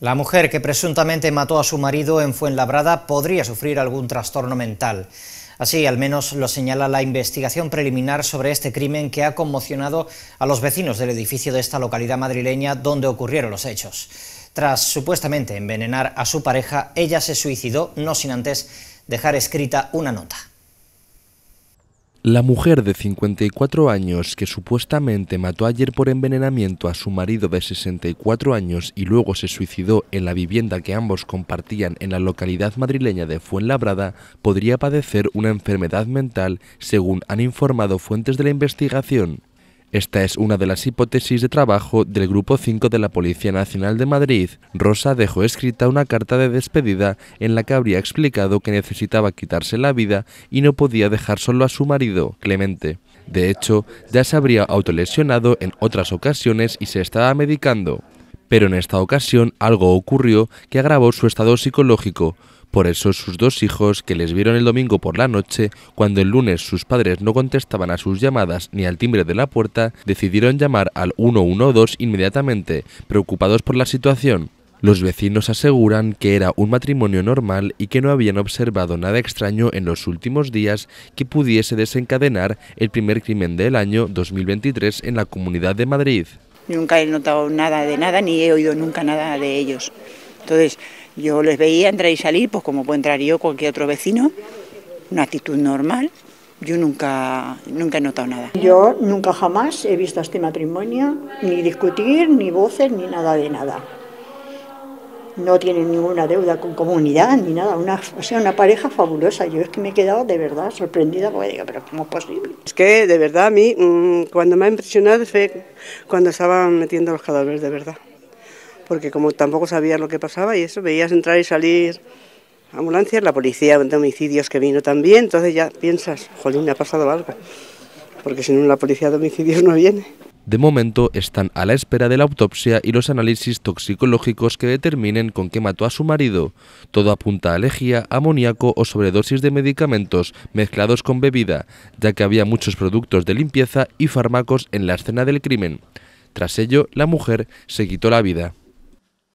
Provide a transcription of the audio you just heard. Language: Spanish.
La mujer que presuntamente mató a su marido en Fuenlabrada podría sufrir algún trastorno mental. Así al menos lo señala la investigación preliminar sobre este crimen que ha conmocionado a los vecinos del edificio de esta localidad madrileña donde ocurrieron los hechos. Tras supuestamente envenenar a su pareja, ella se suicidó, no sin antes dejar escrita una nota. La mujer de 54 años que supuestamente mató ayer por envenenamiento a su marido de 64 años y luego se suicidó en la vivienda que ambos compartían en la localidad madrileña de Fuenlabrada podría padecer una enfermedad mental, según han informado fuentes de la investigación. Esta es una de las hipótesis de trabajo del Grupo 5 de la Policía Nacional de Madrid. Rosa dejó escrita una carta de despedida en la que habría explicado que necesitaba quitarse la vida y no podía dejar solo a su marido, Clemente. De hecho, ya se habría autolesionado en otras ocasiones y se estaba medicando. Pero en esta ocasión algo ocurrió que agravó su estado psicológico, por eso sus dos hijos, que les vieron el domingo por la noche, cuando el lunes sus padres no contestaban a sus llamadas ni al timbre de la puerta, decidieron llamar al 112 inmediatamente, preocupados por la situación. Los vecinos aseguran que era un matrimonio normal y que no habían observado nada extraño en los últimos días que pudiese desencadenar el primer crimen del año 2023 en la Comunidad de Madrid. Nunca he notado nada de nada ni he oído nunca nada de ellos. Entonces, yo les veía entrar y salir, pues como puede entrar yo, cualquier otro vecino, una actitud normal. Yo nunca, nunca he notado nada. Yo nunca jamás he visto este matrimonio, ni discutir, ni voces, ni nada de nada. No tienen ninguna deuda con comunidad, ni nada. Una, o sea, una pareja fabulosa. Yo es que me he quedado de verdad sorprendida, porque digo, pero ¿cómo es posible? Es que de verdad a mí, mm, cuando me ha impresionado fue cuando estaban metiendo los cadáveres, de verdad porque como tampoco sabía lo que pasaba y eso, veías entrar y salir ambulancias, la policía de homicidios que vino también, entonces ya piensas, jolín, ha pasado algo, porque si no la policía de homicidios no viene. De momento están a la espera de la autopsia y los análisis toxicológicos que determinen con qué mató a su marido. Todo apunta a alergia, amoníaco o sobredosis de medicamentos mezclados con bebida, ya que había muchos productos de limpieza y fármacos en la escena del crimen. Tras ello, la mujer se quitó la vida.